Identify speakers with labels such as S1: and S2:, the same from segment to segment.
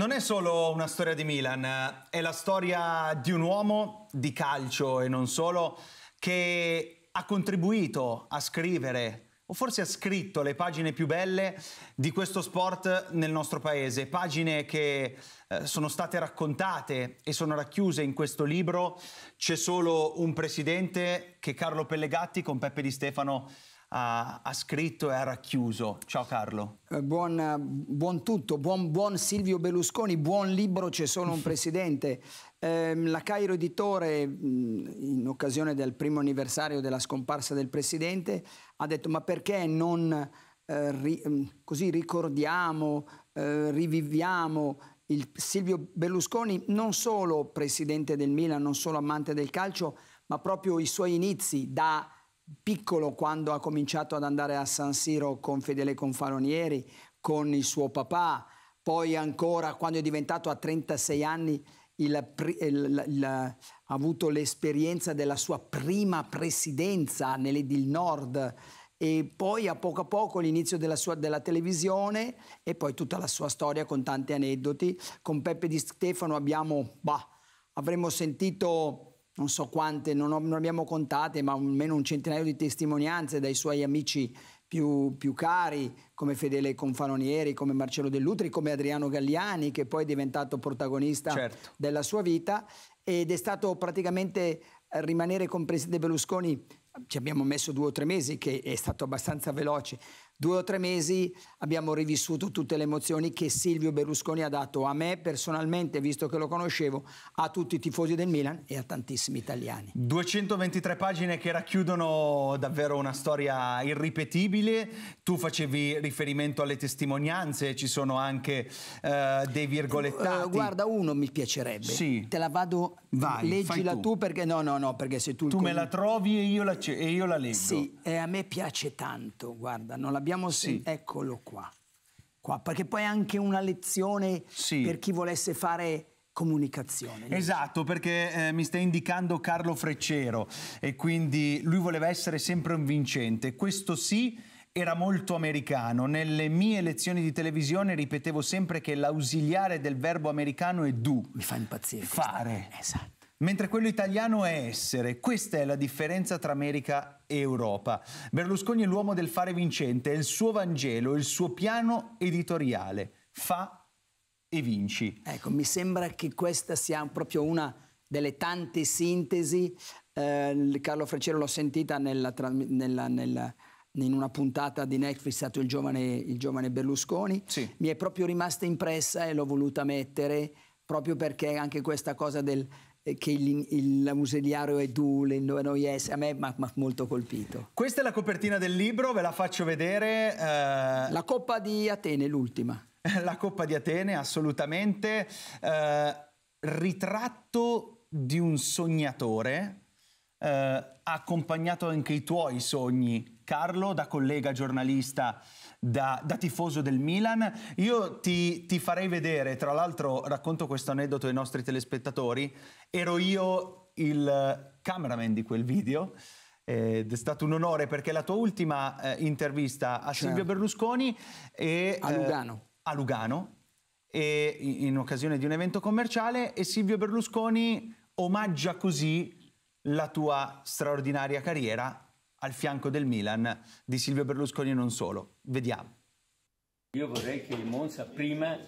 S1: Non è solo una storia di Milan, eh, è la storia di un uomo di calcio e non solo che ha contribuito a scrivere o forse ha scritto le pagine più belle di questo sport nel nostro paese, pagine che eh, sono state raccontate e sono racchiuse in questo libro. C'è solo un presidente che Carlo Pellegatti con Peppe Di Stefano ha, ha scritto e ha racchiuso. Ciao Carlo.
S2: Eh, buon, eh, buon tutto, buon, buon, Silvio Berlusconi, buon libro C'è solo un presidente. Eh, la Cairo Editore, mm, in occasione del primo anniversario della scomparsa del presidente, ha detto ma perché non eh, ri, mm, così ricordiamo, eh, riviviamo il Silvio Berlusconi non solo presidente del Milan, non solo amante del calcio, ma proprio i suoi inizi da piccolo quando ha cominciato ad andare a San Siro con Fedele Confalonieri, con il suo papà, poi ancora quando è diventato a 36 anni il, il, il, ha avuto l'esperienza della sua prima presidenza nell'Edil Nord e poi a poco a poco l'inizio della, sua, della televisione e poi tutta la sua storia con tanti aneddoti. Con Peppe Di Stefano abbiamo, bah, avremmo sentito non so quante, non, ho, non abbiamo contate, ma almeno un centinaio di testimonianze dai suoi amici più, più, cari, come Fedele Confalonieri, come Marcello Dell'Utri, come Adriano Galliani, che poi è diventato protagonista certo. della sua vita. Ed è stato praticamente eh, rimanere con Presidente Berlusconi, ci abbiamo messo due o tre mesi, che è stato abbastanza veloce, due o tre mesi abbiamo rivissuto tutte le emozioni che Silvio Berlusconi ha dato a me personalmente, visto che lo conoscevo, a tutti i tifosi del Milan e a tantissimi italiani.
S1: 223 pagine che racchiudono davvero una storia irripetibile. Tu facevi riferimento alle testimonianze, ci sono anche eh, dei virgolettati. Uh, guarda, uno mi piacerebbe. Sì. Te la vado, a leggila tu.
S2: tu. perché no, no, no, perché se tu... Tu me
S1: la trovi e io la, e io la leggo. Sì,
S2: eh, a me piace tanto, guarda, non l'abbiamo abbiamo sì. Eccolo qua. qua. Perché poi è anche una lezione sì. per chi volesse fare comunicazione.
S1: Esatto, perché eh, mi stai indicando Carlo Freccero e quindi lui voleva essere sempre un vincente. Questo sì era molto americano. Nelle mie lezioni di televisione ripetevo sempre che l'ausiliare del verbo americano è do. Mi fa impazzire. Fare. Esatto mentre quello italiano è essere. Questa è la differenza tra America e Europa. Berlusconi è l'uomo del fare vincente, è il suo Vangelo, il suo piano editoriale. Fa e vinci. Ecco, mi sembra che questa sia proprio una
S2: delle tante sintesi. Eh, Carlo Frecciero l'ho sentita nella, nella, nella, in una puntata di Netflix, è stato il giovane, il giovane Berlusconi. Sì. Mi è proprio rimasta impressa e l'ho voluta mettere proprio perché anche questa cosa del eh, che il, il, la museliaro è Dule, il Nove Noies, a me mi ha molto colpito.
S1: Questa è la copertina del libro, ve la faccio vedere. Eh... La Coppa di Atene, l'ultima. la Coppa di Atene, assolutamente. Eh, ritratto di un sognatore, eh, accompagnato anche i tuoi sogni Carlo, da collega giornalista, da, da tifoso del Milan. Io ti, ti farei vedere, tra l'altro racconto questo aneddoto ai nostri telespettatori, ero io il cameraman di quel video eh, ed è stato un onore perché la tua ultima eh, intervista a certo. Silvio Berlusconi è a eh, Lugano. Eh, a Lugano e in occasione di un evento commerciale e Silvio Berlusconi omaggia così la tua straordinaria carriera al fianco del Milan di Silvio Berlusconi e non solo. Vediamo.
S2: Io vorrei che il Monza
S1: prima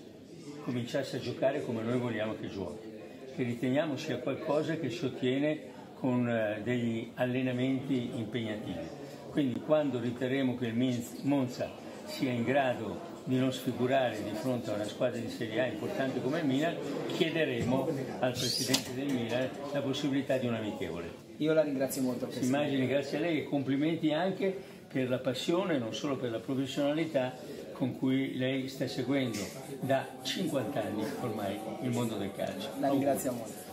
S1: cominciasse a giocare come noi vogliamo che giochi, che riteniamo sia qualcosa che si ottiene con eh, degli allenamenti impegnativi. Quindi quando riteremo che il Monza sia in grado di non sfigurare di fronte a una squadra di Serie A importante come il Milan, chiederemo al Presidente del Milan la possibilità di un amichevole. Io
S2: la ringrazio molto. Sì, immagini,
S1: grazie a lei e complimenti anche per la passione, non solo per la professionalità con cui lei sta seguendo da 50 anni ormai il mondo del calcio. La ringrazio molto.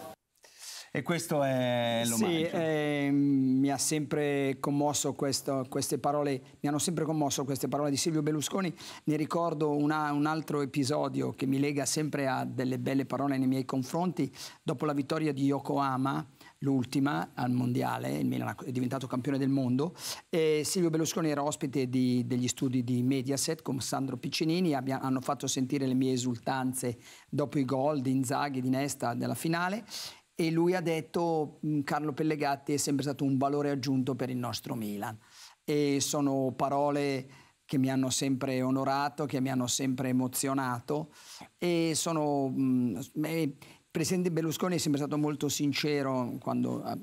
S2: E questo è l'omaggio. Sì, eh, mi, questo, parole, mi hanno sempre commosso queste parole di Silvio Berlusconi. Ne ricordo una, un altro episodio che mi lega sempre a delle belle parole nei miei confronti. Dopo la vittoria di Yokohama, l'ultima al mondiale, il Milan è diventato campione del mondo. E Silvio Berlusconi era ospite di, degli studi di Mediaset con Sandro Piccinini, abbia, hanno fatto sentire le mie esultanze dopo i gol di Inzaghi, di Nesta della finale e lui ha detto mm, Carlo Pellegatti è sempre stato un valore aggiunto per il nostro Milan. E sono parole che mi hanno sempre onorato, che mi hanno sempre emozionato e sono... Mh, mm, presidente Berlusconi è sempre stato molto sincero quando, eh,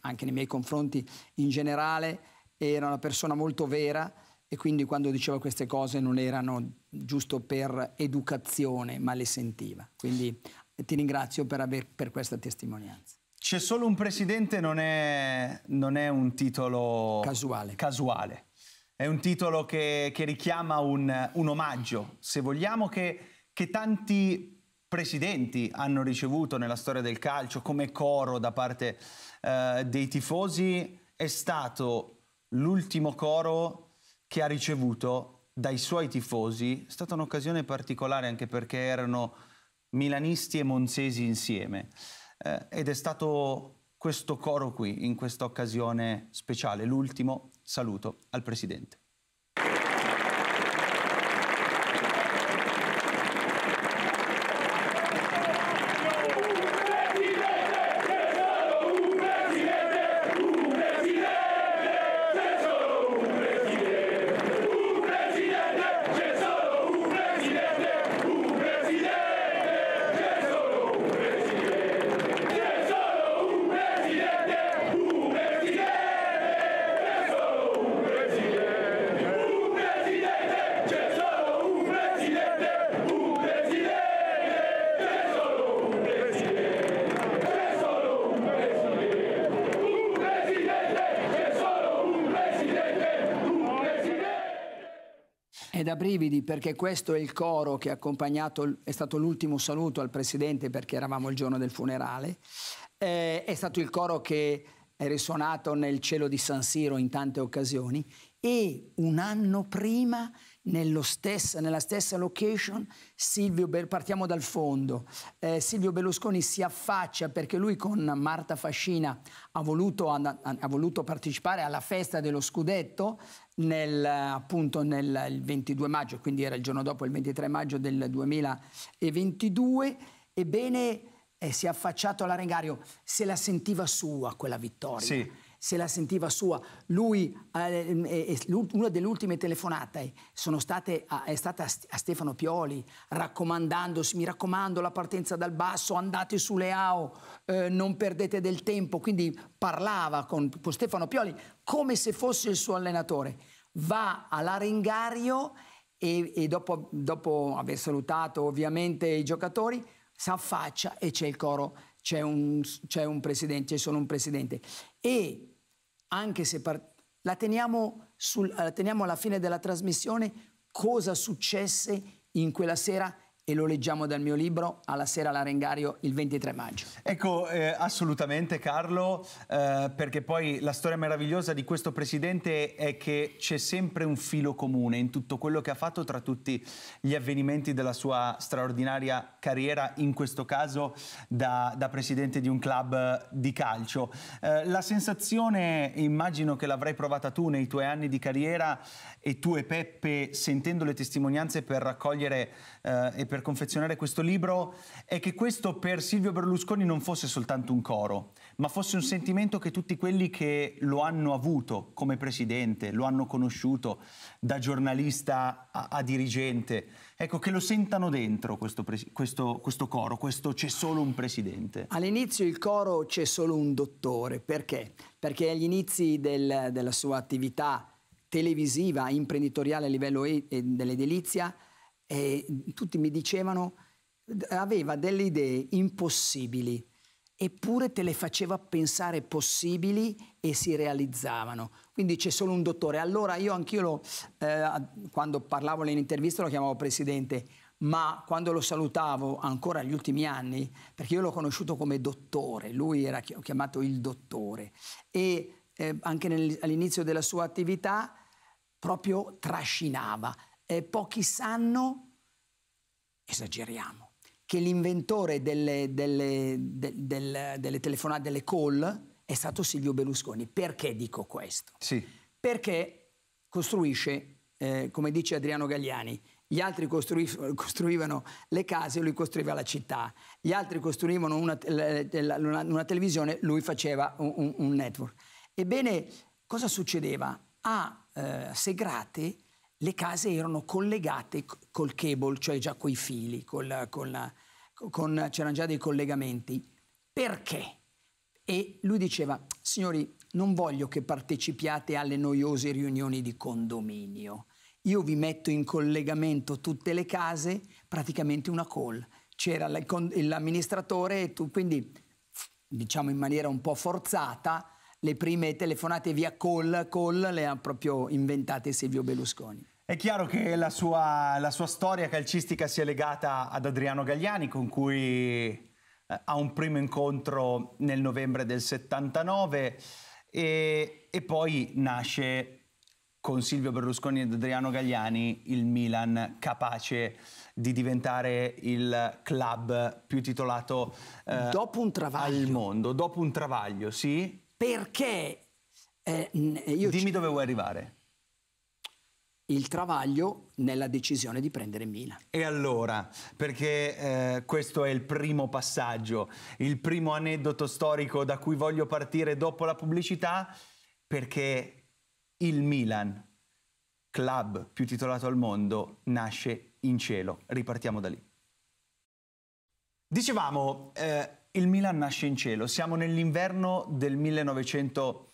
S2: anche nei miei confronti in generale, era una persona molto vera e quindi quando diceva queste cose non erano giusto per educazione, ma le sentiva. Quindi eh, ti ringrazio per, aver, per questa testimonianza.
S1: C'è solo un presidente non è, non è un titolo casuale. casuale. È un titolo che, che richiama un, un, omaggio, se vogliamo, che, che tanti presidenti hanno ricevuto nella storia del calcio come coro da parte eh, dei tifosi è stato l'ultimo coro che ha ricevuto dai suoi tifosi. È stata un'occasione particolare anche perché erano milanisti e monzesi insieme eh, ed è stato questo coro qui in questa occasione speciale, l'ultimo saluto al presidente.
S2: brividi perché questo è il coro che ha accompagnato, è stato l'ultimo saluto al Presidente perché eravamo il giorno del funerale, eh, è stato il coro che è risuonato nel cielo di San Siro in tante occasioni e un anno prima stessa, nella stessa location, Silvio, partiamo dal fondo, eh, Silvio Berlusconi si affaccia perché lui con Marta Fascina ha voluto, ha, ha voluto partecipare alla festa dello scudetto nel, appunto nel, il 22 maggio, quindi era il giorno dopo il 23 maggio del 2022, ebbene eh, si è affacciato all'arengario, se la sentiva sua quella vittoria. Sì se la sentiva sua. Lui, eh, eh, eh una delle ultime telefonate eh, state, è stata a Stefano Pioli, raccomandandosi, mi raccomando, la partenza dal basso, andate su Leao, eh, non perdete del tempo. Quindi parlava con, con Stefano Pioli come se fosse il suo allenatore. Va all'arengario e, e dopo, dopo aver salutato ovviamente i giocatori, si affaccia e c'è il coro c'è un, un, presidente, c'è solo un presidente. E anche se part... la, teniamo sul... la teniamo alla fine della trasmissione, cosa successe in quella sera e lo leggiamo dal mio libro alla sera all'Arengario il 23 maggio.
S1: Ecco, eh, assolutamente Carlo, eh, perché poi la storia meravigliosa di questo presidente è che c'è sempre un filo comune in tutto quello che ha fatto tra tutti gli avvenimenti della sua straordinaria carriera, in questo caso da, da presidente di un club di calcio. Eh, la sensazione, immagino che l'avrai provata tu nei tuoi anni di carriera e tu e Peppe sentendo le testimonianze per raccogliere eh, e per confezionare questo libro è che questo per Silvio Berlusconi non fosse soltanto un coro, ma fosse un sentimento che tutti quelli che lo hanno avuto come presidente, lo hanno conosciuto da giornalista a, a dirigente, ecco che lo sentano dentro questo, questo, questo coro, questo c'è solo un presidente.
S2: All'inizio il coro c'è solo un dottore, perché? Perché agli inizi del, della sua attività televisiva, imprenditoriale a livello dell'edilizia, e tutti mi dicevano aveva delle idee impossibili eppure te le faceva pensare possibili e si realizzavano. Quindi c'è solo un dottore. Allora io anch'io, eh, quando parlavo in intervista, lo chiamavo presidente, ma quando lo salutavo ancora agli ultimi anni, perché io l'ho conosciuto come dottore, lui era chiamato il dottore, e eh, anche nel, all'inizio della sua attività proprio trascinava eh, pochi sanno, esageriamo, che l'inventore delle, delle, de, del, delle telefonate, delle call, è stato Silvio Berlusconi. Perché dico questo? Sì. Perché costruisce, eh, come dice Adriano Gagliani, gli altri costruivano le case, lui costruiva la città, gli altri costruivano una, una, una televisione, lui faceva un, un, network. Ebbene, cosa succedeva? A eh, Segrate le case erano collegate col cable, cioè già coi fili, c'erano già dei collegamenti. Perché? E lui diceva, signori, non voglio che partecipiate alle noiose riunioni di condominio. Io vi metto in collegamento tutte le case, praticamente una call. C'era l'amministratore e tu, quindi diciamo in maniera un po' forzata, le prime telefonate via call, call le ha proprio
S1: inventate Silvio Berlusconi. È chiaro che la sua, la sua storia calcistica sia legata ad Adriano Gagliani, con cui eh, ha un primo incontro nel novembre del 79 e, e poi nasce con Silvio Berlusconi ed Adriano Gagliani il Milan capace di diventare il club più titolato eh, dopo un travaglio. al mondo, dopo un travaglio, sì. Perché? Eh, Dimmi dove vuoi arrivare
S2: il travaglio nella decisione di prendere Milan.
S1: E allora, perché eh, questo è il primo passaggio, il primo aneddoto storico da cui voglio partire dopo la pubblicità, perché il Milan, club più titolato al mondo, nasce in cielo. Ripartiamo da lì. Dicevamo, eh, il Milan nasce in cielo, siamo nell'inverno del 1985.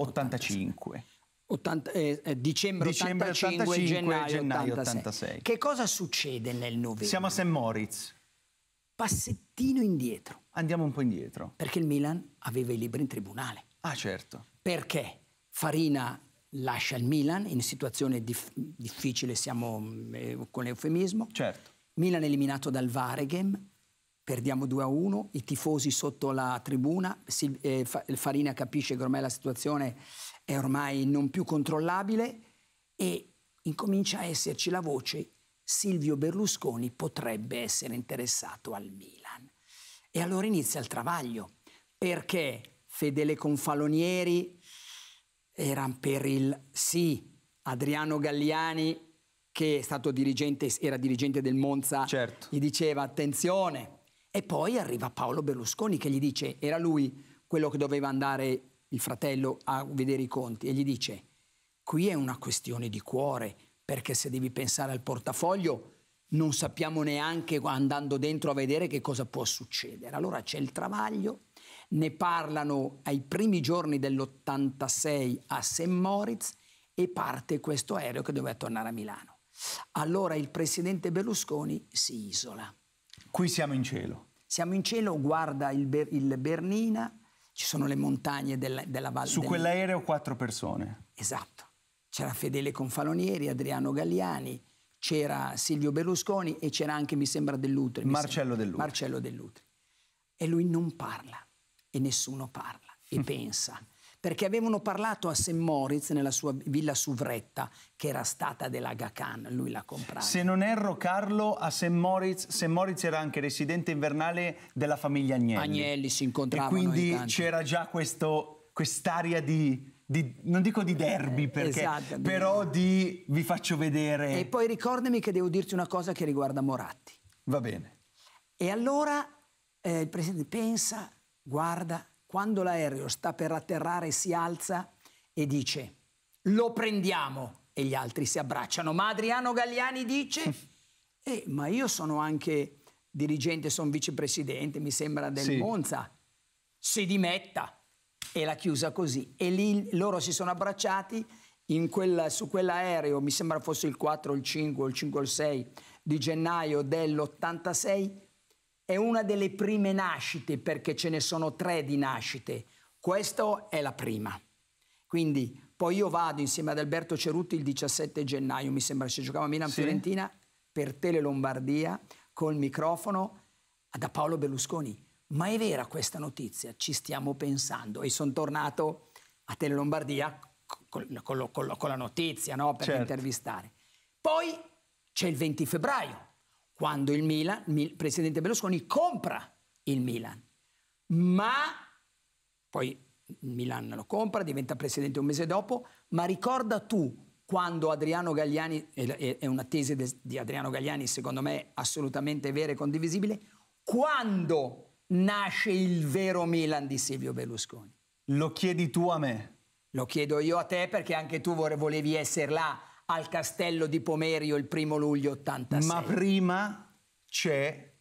S1: 85.
S2: 80, eh, eh, dicembre, dicembre 85, 85 gennaio, gennaio 86. 86. Che cosa succede nel novembre? Siamo a St. Moritz. Passettino indietro. Andiamo un po' indietro. Perché il Milan aveva i libri in tribunale.
S1: Ah, certo.
S2: Perché Farina lascia il Milan in situazione dif difficile, siamo eh, con l'eufemismo. Certo. Milan eliminato dal Vareghem, perdiamo 2 a 1, i tifosi sotto la tribuna, si, eh, Farina capisce che ormai la situazione è ormai non più controllabile e incomincia a esserci la voce Silvio Berlusconi potrebbe essere interessato al Milan. E allora inizia il travaglio, perché Fedele Confalonieri era per il sì, Adriano Galliani che è stato dirigente, era dirigente del Monza, certo. gli diceva attenzione. E poi arriva Paolo Berlusconi che gli dice, era lui quello che doveva andare il fratello a vedere i conti e gli dice, qui è una questione di cuore, perché se devi pensare al portafoglio non sappiamo neanche andando dentro a vedere che cosa può succedere. Allora c'è il travaglio, ne parlano ai primi giorni dell'86 a St. Moritz e parte questo aereo che doveva tornare a Milano. Allora il presidente Berlusconi si isola. Qui siamo in cielo. Siamo in cielo, guarda il, Ber- il Bernina, ci sono le montagne della, della valle. Su del...
S1: quell'aereo quattro persone. Esatto. C'era
S2: Fedele Confalonieri, Adriano Galliani, c'era Silvio Berlusconi e c'era anche, mi sembra, Dell'Utri. Marcello sembra, Dell'Utri. Marcello Dell'Utri. E lui non parla e nessuno parla e pensa perché avevano parlato a St. Moritz nella sua villa Suvretta, che era stata dell'Aga Khan, lui l'ha comprata. Se
S1: non erro, Carlo, a St. Moritz, St. Moritz era anche residente invernale della famiglia Agnelli. Agnelli si incontravano. E quindi c'era già questo, quest'aria di... Di, non dico di derby eh, perché, esatto. però di vi faccio vedere. E
S2: poi ricordami che devo dirti una cosa che riguarda Moratti. Va bene. E allora eh, il presidente pensa, guarda, quando l'aereo sta per atterrare si alza e dice lo
S1: prendiamo
S2: e gli altri si abbracciano. Ma Adriano Galliani dice eh, ma io sono anche dirigente, sono vicepresidente, mi sembra del sì. Monza, si dimetta e l'ha chiusa così. E lì loro si sono abbracciati quella, su quell'aereo, mi sembra fosse il 4, il 5, il 5 o il 6 di gennaio dell'86 è una delle prime nascite perché ce ne sono tre di nascite. Questa è la prima. Quindi poi io vado insieme ad Alberto Cerutti il 17 gennaio, mi sembra, ci giocava Milan-Fiorentina, per Tele Lombardia, col microfono da Paolo Berlusconi. Ma è vera questa notizia? Ci stiamo pensando. E sono tornato a Tele Lombardia con, con, con, con la notizia, no? Per certo. intervistare. Poi c'è il 20 febbraio, quando il Milan, il presidente Berlusconi compra il Milan, ma poi il Milan lo compra, diventa presidente un mese dopo, ma ricorda tu quando Adriano Gagliani, è una tesi di Adriano Gagliani secondo me assolutamente vera e condivisibile, quando nasce il vero Milan di Silvio Berlusconi? Lo chiedi tu a me. Lo chiedo io a te perché anche tu volevi essere là al castello di Pomerio il primo luglio 86. Ma
S1: prima c'è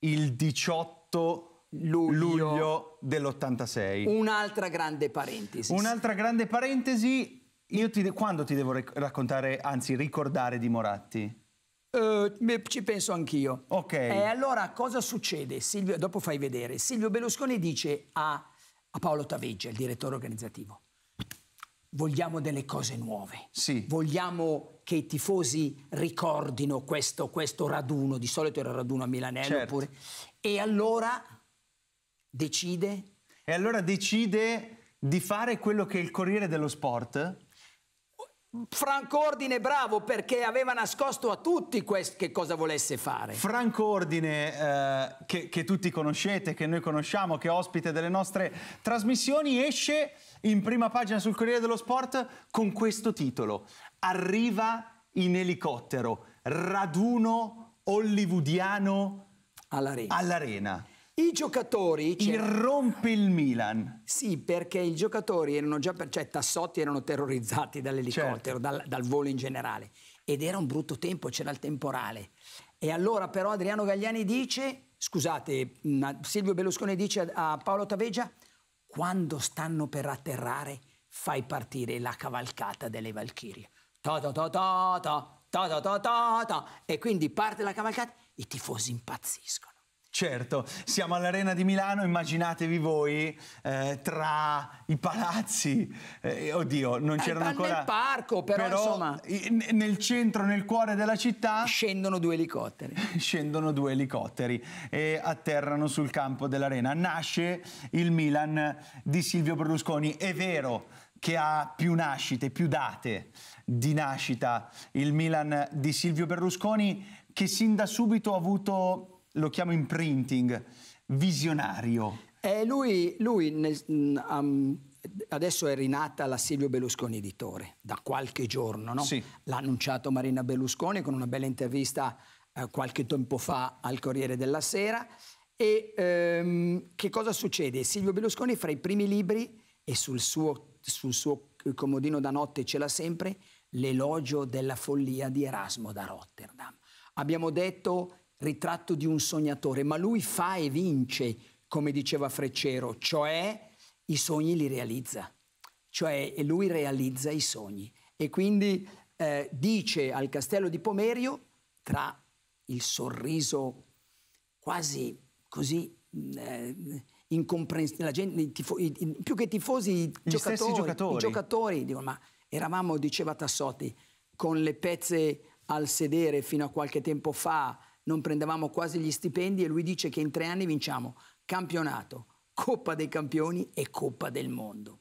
S1: il 18 luglio, luglio dell'86.
S2: Un'altra grande parentesi.
S1: Un'altra grande parentesi. Io ti, quando ti devo raccontare, anzi ricordare di Moratti?
S2: Uh, ci penso anch'io. Ok. E eh, allora cosa succede? Silvio, dopo fai vedere. Silvio Berlusconi dice a, a Paolo Taveggia, il direttore organizzativo, vogliamo delle cose nuove. Sì. Vogliamo che i tifosi ricordino questo, questo raduno, di solito
S1: era raduno a Milanello certo. pure. E allora decide... E allora decide di fare quello che il Corriere dello Sport
S2: Franco Ordine bravo perché aveva nascosto a tutti che cosa volesse fare.
S1: Franco Ordine, eh, che, che, tutti conoscete, che noi conosciamo, che è ospite delle nostre trasmissioni, esce in prima pagina sul Corriere dello Sport con questo titolo. Arriva in elicottero, raduno hollywoodiano all'arena. all'arena. I giocatori... Cioè... Irrompe il
S2: Milan. Sì, perché i giocatori erano già... Cioè, Tassotti erano terrorizzati dall'elicottero, certo. dal, dal volo in generale. Ed era un brutto tempo, c'era il temporale. E allora però Adriano Gagliani dice... Scusate, Silvio Berlusconi dice a Paolo Taveggia: Quando stanno per atterrare, fai partire la cavalcata delle Valchirie. Ta ta ta ta ta, ta ta ta ta ta. E quindi parte la cavalcata, i
S1: tifosi impazziscono Certo, siamo all'Arena di Milano, immaginatevi voi eh, tra i palazzi, eh, oddio, non c'erano ancora... Nel
S2: parco, però, però insomma...
S1: Nel centro, nel cuore della città... Scendono due elicotteri. scendono due elicotteri e atterrano sul campo dell'Arena. Nasce il Milan di Silvio Berlusconi, è vero che ha più nascite, più date di nascita, il Milan di Silvio Berlusconi che sin da subito ha avuto lo chiamo imprinting, visionario.
S2: Eh, lui, lui um, adesso è rinata la Silvio Berlusconi Editore, da qualche giorno, no? sì. L'ha annunciato Marina Berlusconi con una bella intervista eh, qualche tempo fa al Corriere della Sera. E ehm, che cosa succede? Silvio Berlusconi fra i primi libri e sul suo, sul suo eh, comodino da notte ce l'ha sempre, l'elogio della follia di Erasmo da Rotterdam. Abbiamo detto ritratto di un sognatore, ma lui fa e vince, come diceva Freccero, cioè i sogni li realizza, cioè lui realizza i sogni e quindi eh, dice al castello di Pomerio, tra il sorriso quasi così... Mm, eh, incomprensibile, la gente, i tifo, i, i, più che tifosi, i giocatori, giocatori. giocatori dicono, ma eravamo, diceva Tassotti, con le pezze al sedere fino a qualche tempo fa, non prendevamo quasi gli stipendi e lui dice che in tre anni vinciamo campionato, Coppa dei Campioni e Coppa del Mondo.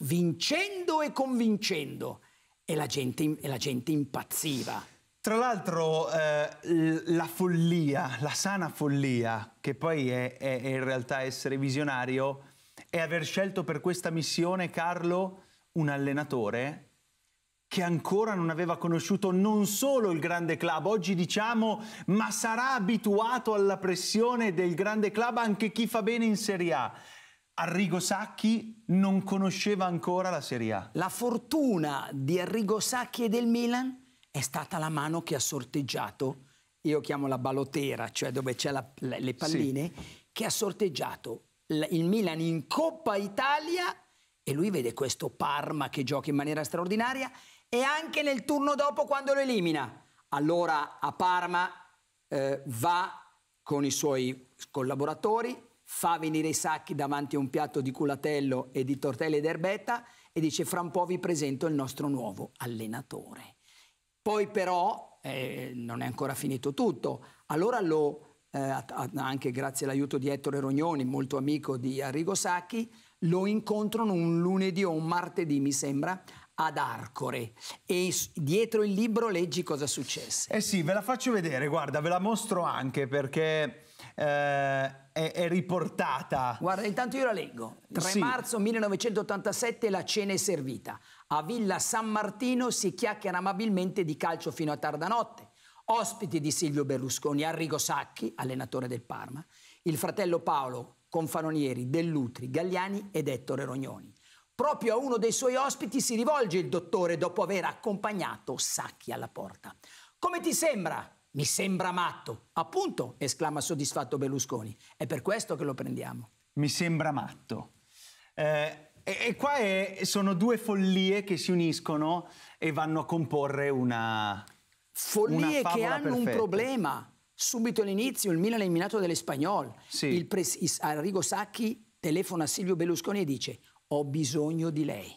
S2: Vincendo e convincendo. E la gente, e la gente impazziva.
S1: Tra l'altro eh, la follia, la sana follia, che poi è, è, è in realtà essere visionario, è aver scelto per questa missione, Carlo, un allenatore che ancora non aveva conosciuto non solo il grande club, oggi diciamo, ma sarà abituato alla pressione del grande club anche chi fa bene in Serie A. Arrigo Sacchi non conosceva ancora la Serie A. La fortuna di Arrigo
S2: Sacchi e del Milan è stata la mano che ha sorteggiato, io chiamo la balotera, cioè dove c'è le palline, sì. che ha sorteggiato il Milan in Coppa Italia e lui vede questo Parma che gioca in maniera straordinaria e anche nel turno dopo quando lo elimina. Allora a Parma eh, va con i suoi collaboratori, fa venire i sacchi davanti a un piatto di culatello e di tortelle d'erbetta e dice fra un po' vi presento il nostro nuovo allenatore. Poi però eh, non è ancora finito tutto, allora lo, eh, anche grazie all'aiuto di Ettore Rognoni, molto amico di Arrigo Sacchi, lo incontrano un lunedì o un martedì, mi sembra, ad Arcore
S1: e dietro il libro leggi cosa successe. Eh sì, ve la faccio vedere, guarda, ve la mostro anche perché eh, è, è, riportata. Guarda, intanto io la leggo.
S2: 3 sì. marzo 1987 la cena è servita. A Villa San Martino si chiacchiera amabilmente di calcio fino a tarda notte. Ospiti di Silvio Berlusconi, Arrigo Sacchi, allenatore del Parma, il fratello Paolo Confanonieri, Dell'Utri, Galliani ed Ettore Rognoni. Proprio a uno dei suoi ospiti si rivolge il dottore dopo aver accompagnato Sacchi alla porta. Come ti sembra? Mi sembra matto.
S1: Appunto, esclama soddisfatto Berlusconi. È per questo che lo prendiamo. Mi sembra matto. Eh, e, e, qua è, sono due follie che si uniscono e vanno a comporre una. Follie una che hanno perfetta. un
S2: problema. Subito all'inizio il Milan è eliminato dall'Espagnol. Sì. Il pres- Arrigo Sacchi telefona a Silvio Berlusconi e dice: ho bisogno di lei.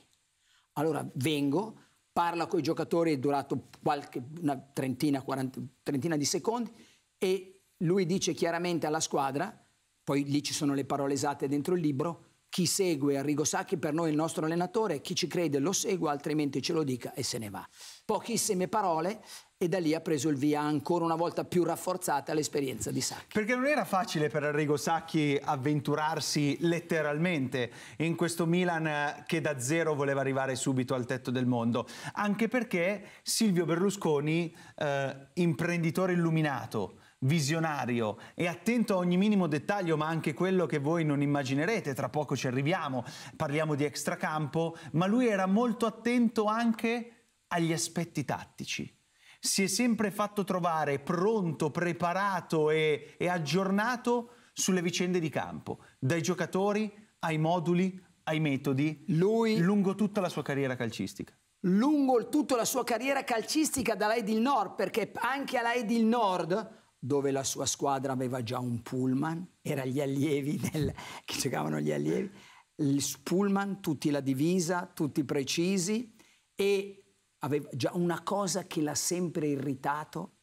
S2: Allora vengo, parla con i giocatori, è durato qualche, una trentina, quaranta, trentina di secondi e lui dice chiaramente alla squadra, poi lì ci sono le parole esatte dentro il libro, chi segue Arrigo Sacchi per noi è il nostro allenatore, chi ci crede lo segue, altrimenti ce lo dica e se ne va. Pochissime parole e da lì ha preso il via ancora una volta più rafforzata l'esperienza
S1: di Sacchi. Perché non era facile per Arrigo Sacchi avventurarsi letteralmente in questo Milan che da zero voleva arrivare subito al tetto del mondo, anche perché Silvio Berlusconi, eh, imprenditore illuminato, visionario e attento a ogni minimo dettaglio, ma anche quello che voi non immaginerete, tra poco ci arriviamo, parliamo di extracampo, ma lui era molto attento anche agli aspetti tattici. Si è sempre fatto trovare pronto, preparato e, e aggiornato sulle vicende di campo, dai giocatori ai moduli, ai metodi, lui... lungo tutta la sua carriera calcistica lungo tutta
S2: la sua carriera calcistica dalla Edil Nord, perché anche alla Edil Nord dove la sua squadra aveva già un pullman, erano gli allievi del, che giocavano gli allievi, il pullman, tutti la divisa, tutti precisi e aveva già una cosa che l'ha sempre irritato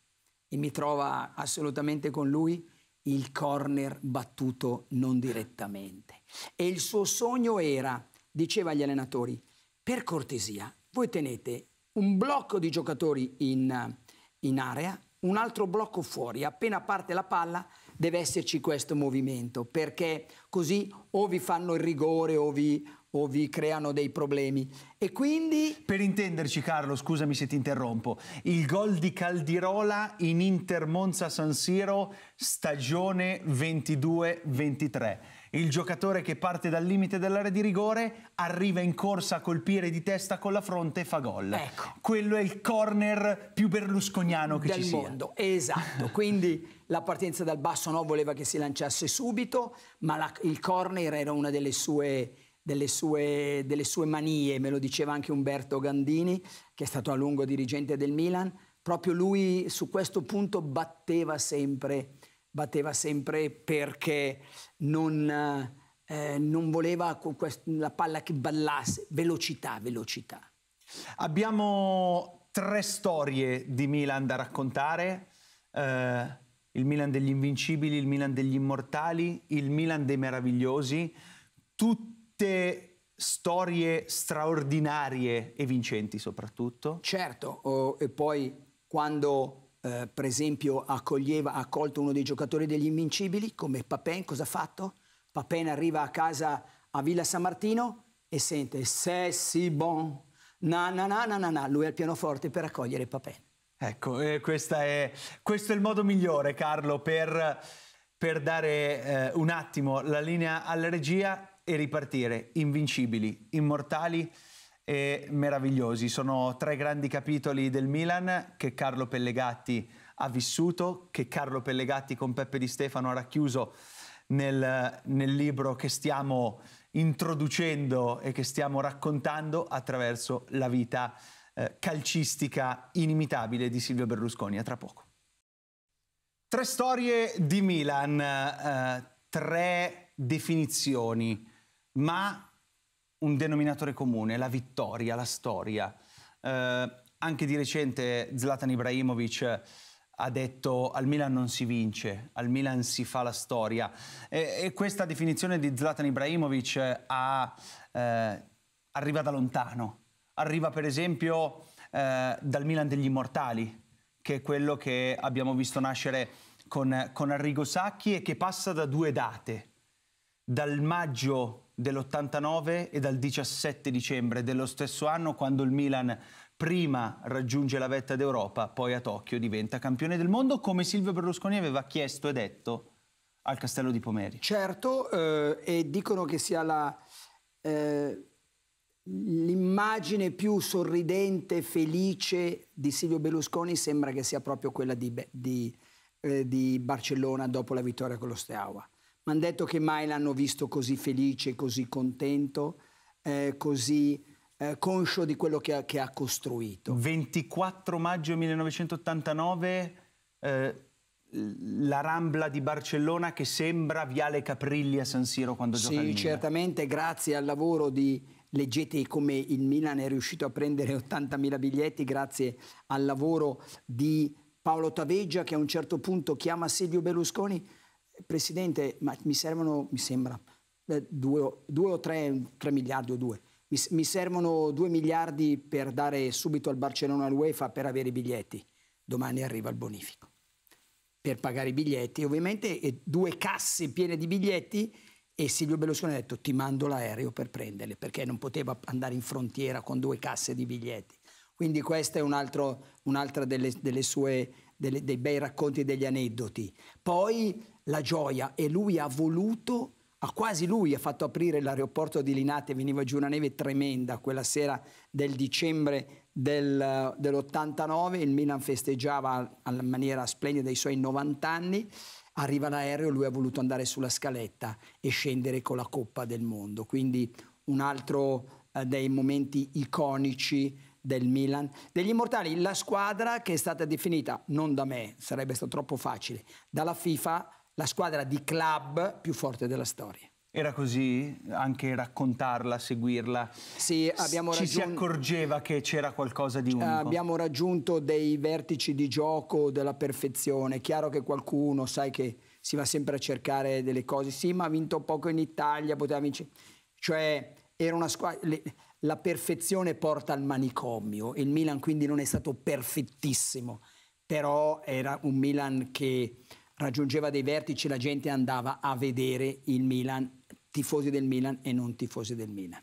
S2: e mi trova assolutamente con lui, il corner battuto non direttamente. E il suo sogno era, diceva agli allenatori, per cortesia, voi tenete un blocco di giocatori in, in area un altro blocco fuori. Appena parte la palla deve esserci questo movimento, perché così o vi fanno il rigore
S1: o vi, o vi creano dei problemi. E quindi... Per intenderci Carlo, scusami se ti interrompo, il gol di Caldirola in Inter Monza San Siro stagione 22-23 il giocatore che parte dal limite dell'area di rigore arriva in corsa a colpire di testa con la fronte e fa gol. Ecco. Quello è il corner più berlusconiano che del ci mondo.
S2: Esatto,
S1: quindi la
S2: partenza dal basso no voleva che si lanciasse subito, ma la, il corner era una delle sue, delle, sue, delle sue manie, me lo diceva anche Umberto Gandini, che è stato a lungo dirigente del Milan, proprio lui su questo punto batteva sempre batteva sempre perché non, eh, non voleva la palla che ballasse, velocità, velocità.
S1: Abbiamo tre storie di Milan da raccontare. Eh, il Milan degli invincibili, il Milan degli immortali, il Milan dei meravigliosi, tutte storie straordinarie e vincenti soprattutto.
S2: Certo, oh, e poi quando eh, per esempio accoglieva, ha accolto uno dei giocatori degli Invincibili come Papen, cosa ha fatto? Papen arriva a casa a Villa San Martino e sente se si bon, na na na na na na, lui al
S1: pianoforte per accogliere Papen. Ecco, eh, è, questo è il modo migliore Carlo per, per dare eh, un attimo la linea alla regia e ripartire invincibili, immortali e meravigliosi. Sono tre grandi capitoli del Milan che Carlo Pellegatti ha vissuto, che Carlo Pellegatti con Peppe Di Stefano ha racchiuso nel, nel libro che stiamo introducendo e che stiamo raccontando attraverso la vita eh, calcistica inimitabile di Silvio Berlusconi. A tra poco. Tre storie di Milan, eh, tre definizioni, ma un denominatore comune, la vittoria, la storia. Eh, anche di recente Zlatan Ibrahimovic ha detto al Milan non si vince, al Milan si fa la storia. E, e questa definizione di Zlatan Ibrahimovic ha, eh, arriva da lontano. Arriva per esempio eh, dal Milan degli Immortali, che è quello che abbiamo visto nascere con, con Arrigo Sacchi e che passa da due date. Dal maggio dell'89 e dal 17 dicembre dello stesso anno quando il Milan prima raggiunge la vetta d'Europa, poi a Tokyo diventa campione del mondo come Silvio Berlusconi aveva chiesto e detto al Castello di Pomeri.
S2: Certo, eh, e dicono che sia la, eh, l'immagine più sorridente, felice di Silvio Berlusconi sembra che sia proprio quella di, di, eh, di Barcellona dopo la vittoria con lo Steaua mi hanno detto che mai l'hanno visto così felice, così contento, eh, così eh, conscio di quello che ha, che ha, costruito.
S1: 24 maggio 1989, eh, la Rambla di Barcellona che sembra Viale Caprilli a San Siro quando sì, gioca Sì, certamente grazie
S2: al lavoro di leggete come il Milan è riuscito a prendere 80.000 biglietti grazie al lavoro di Paolo Taveggia che a un certo punto chiama Silvio Berlusconi Presidente, ma mi servono, mi sembra, eh, due, due o tre, tre miliardi o due. Mi, mi, servono due miliardi per dare subito al Barcellona l'UEFA per avere i biglietti. Domani arriva il bonifico. Per pagare i biglietti, ovviamente, e due casse piene di biglietti e Silvio Berlusconi ha detto ti mando l'aereo per prenderle perché non poteva andare in frontiera con due casse di biglietti. Quindi questa è un'altra delle, delle, sue delle, dei bei racconti e degli aneddoti. Poi la gioia e lui ha voluto, ha quasi lui ha fatto aprire l'aeroporto di Linate, veniva giù una neve tremenda quella sera del dicembre del, dell'89, il Milan festeggiava alla maniera splendida i suoi 90 anni arriva l'aereo, lui ha voluto andare sulla scaletta e scendere con la Coppa del Mondo. Quindi un altro eh, dei momenti iconici del Milan. Degli immortali, la squadra che è stata definita, non da me, sarebbe stato troppo facile, dalla FIFA la squadra di club più forte della storia.
S1: Era così anche raccontarla, seguirla? Sì, abbiamo Ci si accorgeva che c'era qualcosa di unico? Abbiamo
S2: raggiunto dei vertici di gioco della perfezione. È chiaro che qualcuno, sai che si va sempre a cercare delle cose. Sì, ma ha vinto poco in Italia, poteva vincere. Cioè, era una squadra la perfezione porta al manicomio. Il Milan quindi non è stato perfettissimo, però era un Milan che raggiungeva dei vertici, la gente andava a vedere il Milan, tifosi del Milan e non tifosi del Milan.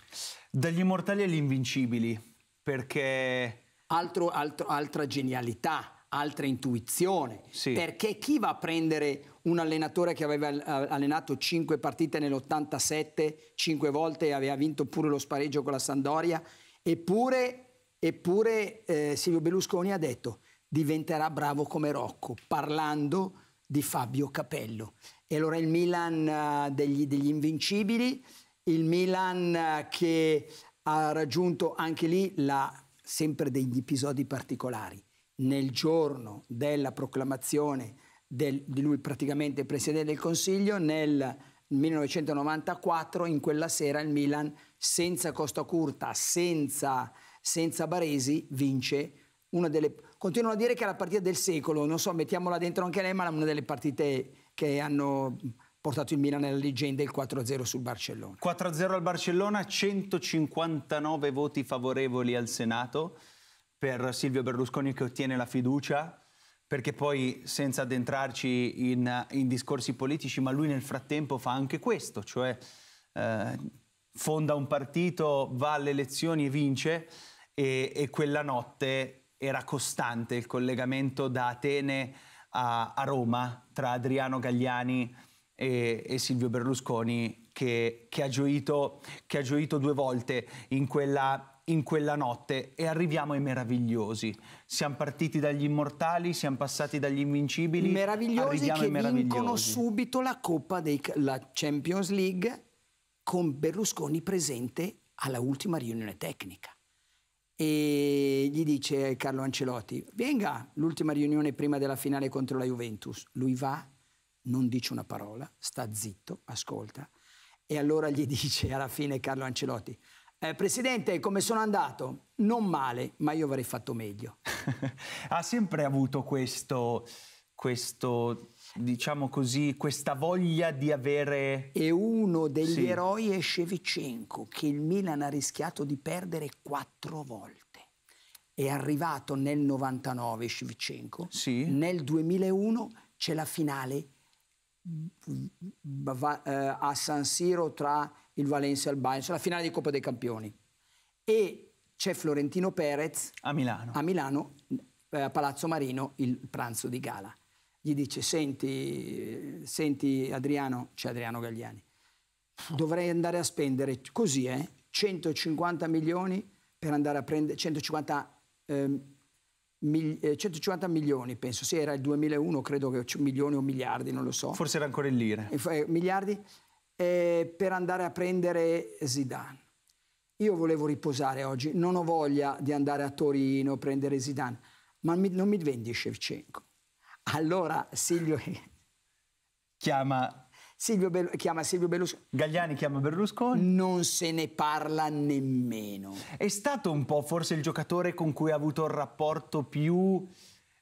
S1: Dagli immortali agli invincibili,
S2: perché... Altro, altro, altra genialità, altra intuizione, sì. perché chi va a prendere un allenatore che aveva eh, allenato 5 partite nell'87, 5 volte e aveva vinto pure lo spareggio con la Sandoria, eppure, eppure eh, Silvio Berlusconi ha detto diventerà bravo come Rocco, parlando di Fabio Capello. E allora il Milan eh, degli, degli invincibili, il Milan eh, che ha raggiunto anche lì la, sempre degli episodi particolari. Nel giorno della proclamazione del, di lui praticamente presidente del Consiglio, nel 1994, in quella sera il Milan, senza Costa Curta, senza, senza Baresi, vince una delle... Continuano a dire che è la partita del secolo, non so, mettiamola dentro anche lei, ma è una delle partite che hanno portato il Milan nella leggenda il 4-0 sul Barcellona.
S1: 4-0 al Barcellona, 159 voti favorevoli al Senato per Silvio Berlusconi che ottiene la fiducia perché poi senza addentrarci in, in, discorsi politici, ma lui nel frattempo fa anche questo, cioè eh, fonda un partito, va alle elezioni e vince e, e, quella notte era costante il collegamento da Atene a, a Roma tra Adriano Gagliani e, e Silvio Berlusconi che, che, ha gioito, che ha gioito due volte in quella in quella notte e arriviamo ai meravigliosi. Siamo partiti dagli immortali, siamo passati dagli invincibili. Meravigliosi che ai meravigliosi. vincono
S2: subito la Coppa la Champions League con Berlusconi presente alla ultima riunione tecnica. E gli dice Carlo Ancelotti, venga, l'ultima riunione prima della finale contro la Juventus. Lui va, non dice una parola, sta zitto, ascolta. E allora gli dice alla fine Carlo Ancelotti, eh, Presidente, come sono andato? Non male, ma io avrei fatto meglio.
S1: ha sempre avuto questo, questo, diciamo così, questa voglia di avere... È uno degli sì.
S2: eroi è Shevchenko, che il Milan ha rischiato di perdere quattro volte. È arrivato nel 99 Shevchenko, sì. nel 2001 c'è la finale mm, eh, a San Siro tra il Valencia al Bayern, cioè la finale di Coppa dei Campioni. E c'è Florentino Perez a Milano. a Milano, eh, a Palazzo Marino, il pranzo di gala. Gli dice, senti, senti Adriano, c'è Adriano Gagliani, dovrei andare a spendere così, eh, 150 milioni per andare a prendere, 150 ehm, 150 eh, milioni, penso, sì, era il 2001, credo che milioni o miliardi, non lo
S1: so. Forse era ancora in lire.
S2: Eh, miliardi eh, per andare a prendere Zidane. Io volevo riposare oggi, non ho voglia di andare a Torino, a prendere Zidane, ma non mi vendi Shevchenko. Allora Silvio...
S1: Chiama Silvio Bello, chiama Silvio Berlusconi. Gagliani chiama Berlusconi. Non se ne parla nemmeno. È stato un po' forse il giocatore con cui ha avuto il rapporto più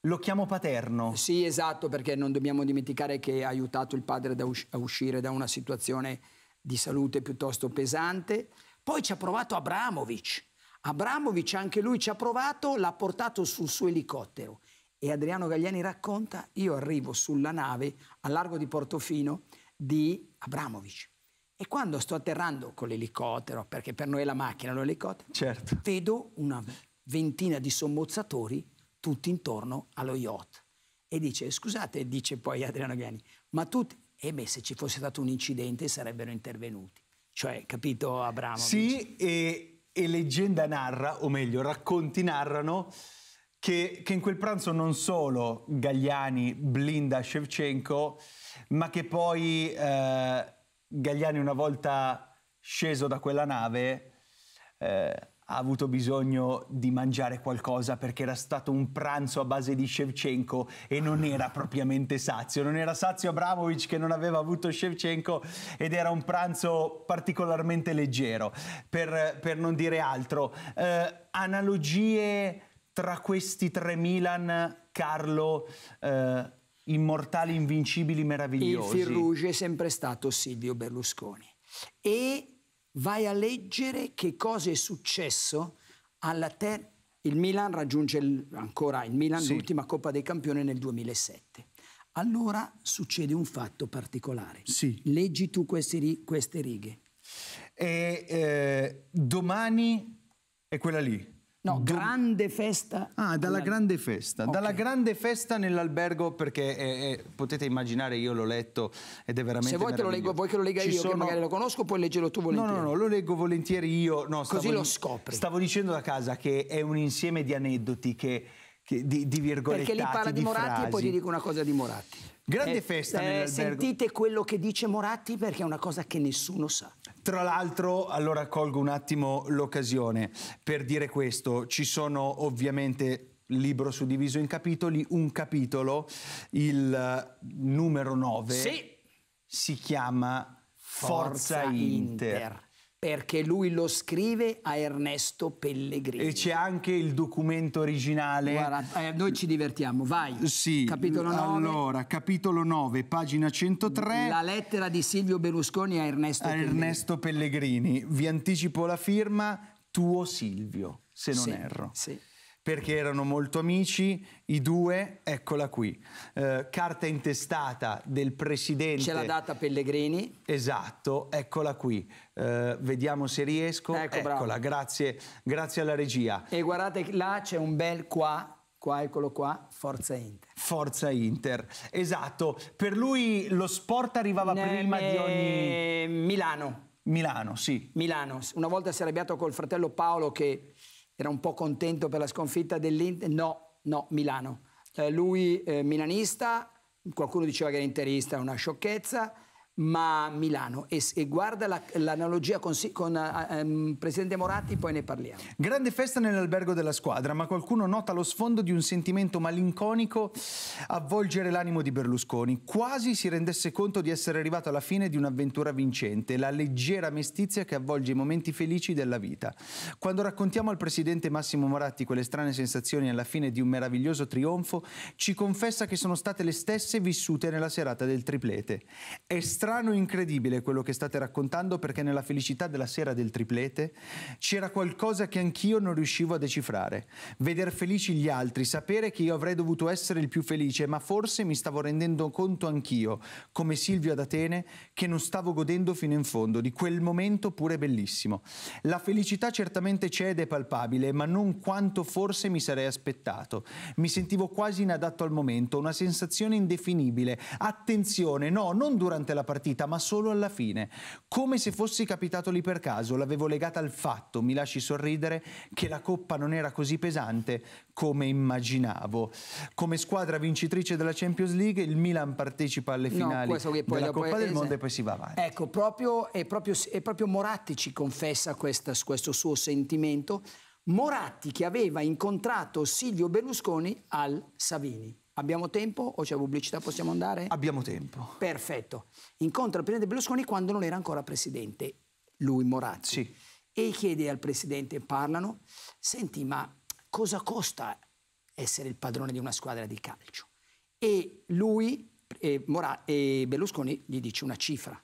S1: lo chiamo paterno. Sì,
S2: esatto, perché non dobbiamo dimenticare che ha aiutato il padre us a uscire da una situazione di salute piuttosto pesante. Poi ci ha provato Abramovic. Abramovic anche lui ci ha provato, l'ha portato sul suo elicottero. E Adriano Gagliani racconta, io arrivo sulla nave al largo di Portofino di Abramovic. E quando sto atterrando con l'elicottero, perché per noi è la macchina, l'elicottero, certo. vedo una ventina di sommozzatori tutti intorno allo yacht. E dice, scusate, dice poi Adriano Ghiani, ma tutti, e beh, se ci fosse stato un incidente sarebbero intervenuti. Cioè, capito Abramo?
S1: Sì, e, e, leggenda narra, o meglio, racconti narrano, che, che in quel pranzo non solo Gagliani blinda Shevchenko, ma che poi eh, Gagliani una volta sceso da quella nave... Eh, ha avuto bisogno di mangiare qualcosa perché era stato un pranzo a base di Shevchenko e non era propriamente sazio. Non era sazio Abramovic che non aveva avuto Shevchenko ed era un pranzo particolarmente leggero, per, per non dire altro. Eh, analogie tra questi tre Milan, Carlo... Eh, immortali, invincibili, meravigliosi. Il Firruge
S2: è sempre stato Silvio Berlusconi
S1: e vai a
S2: leggere che cosa è successo alla terza. Il Milan raggiunge il, ancora il Milan, sì. l'ultima Coppa dei Campioni nel 2007. Allora succede un fatto particolare. Sì. Leggi tu queste, queste righe. E eh,
S1: eh, domani è quella lì.
S2: No, grande festa. Ah, dalla grande
S1: festa. Okay. Dalla grande festa nell'albergo perché è, eh, è, eh, potete immaginare, io l'ho letto ed è veramente Se vuoi te lo leggo, vuoi che lo legga Ci io, sono... che magari
S2: lo conosco, puoi leggerlo tu volentieri. No, no, no,
S1: lo leggo volentieri io. No, Così lo scopri. Stavo dicendo da casa che è un insieme di aneddoti che, che di, di virgolette. Perché lì parla di, di Moratti frasi. e poi ti dico una cosa di Moratti. Grande eh, festa eh, nell'albergo. Sentite
S2: quello che dice Moratti perché è una cosa che nessuno sa.
S1: Tra l'altro, allora colgo un attimo l'occasione per dire questo. Ci sono ovviamente libro suddiviso in capitoli, un capitolo, il eh, numero 9, sì. si chiama Forza, Forza Inter. Inter
S2: perché lui lo scrive a Ernesto Pellegrini. E
S1: c'è anche il documento originale.
S2: Guarda, eh, noi ci divertiamo, vai. Sì, capitolo 9. Allora,
S1: capitolo 9, pagina 103. La lettera di Silvio Berlusconi a Ernesto, a Pellegrini. Ernesto Pellegrini. Vi anticipo la firma, tuo Silvio, se non sì, erro. Sì perché erano molto amici, i due, eccola qui, eh, carta intestata del presidente. Ce l'ha data Pellegrini. Esatto, eccola qui, eh, vediamo se riesco, ecco, eccola, grazie, grazie alla regia. E guardate, là c'è un bel qua, qua, eccolo qua, Forza Inter. Forza Inter, esatto. Per lui lo sport arrivava ne, prima ne, di ogni... Milano. Milano, sì.
S2: Milano. Una volta si è arrabbiato col fratello Paolo che era un po' contento per la sconfitta dell'Inter, no, no, Milano. Eh, lui eh, milanista, qualcuno diceva che era interista, una sciocchezza, ma Milano e, e guarda la, l'analogia con, con um, Presidente Moratti, poi ne parliamo.
S1: Grande festa nell'albergo della squadra, ma qualcuno nota lo sfondo di un sentimento malinconico avvolgere l'animo di Berlusconi. Quasi si rendesse conto di essere arrivato alla fine di un'avventura vincente, la leggera mestizia che avvolge i momenti felici della vita. Quando raccontiamo al Presidente Massimo Moratti quelle strane sensazioni alla fine di un meraviglioso trionfo, ci confessa che sono state le stesse vissute nella serata del triplete. È strano strano e incredibile quello che state raccontando perché nella felicità della sera del triplete c'era qualcosa che anch'io non riuscivo a decifrare. Veder felici gli altri, sapere che io avrei dovuto essere il più felice, ma forse mi stavo rendendo conto anch'io, come Silvio ad Atene, che non stavo godendo fino in fondo di quel momento pure bellissimo. La felicità certamente c'è ed è palpabile, ma non quanto forse mi sarei aspettato. Mi sentivo quasi inadatto al momento, una sensazione indefinibile. Attenzione, no, non durante la partita, ma solo alla fine. Come se fossi capitato lì per caso, l'avevo legata al fatto, mi lasci sorridere, che la coppa non era così pesante come immaginavo. Come squadra vincitrice della Champions League, il Milan partecipa alle finali no, della Coppa del Mondo e poi si va avanti.
S2: Ecco, proprio, è, proprio, è proprio Moratti ci confessa questa, questo suo sentimento. Moratti che aveva incontrato Silvio Berlusconi al Savini. Abbiamo tempo o c'è pubblicità? Possiamo andare?
S1: Abbiamo tempo.
S2: Perfetto. Incontra il presidente Berlusconi quando non era ancora presidente, lui Morazzi. Sì. E chiede al presidente, parlano, senti ma cosa costa essere il padrone di una squadra di calcio? E lui, e, Mora, e Berlusconi gli dice una cifra.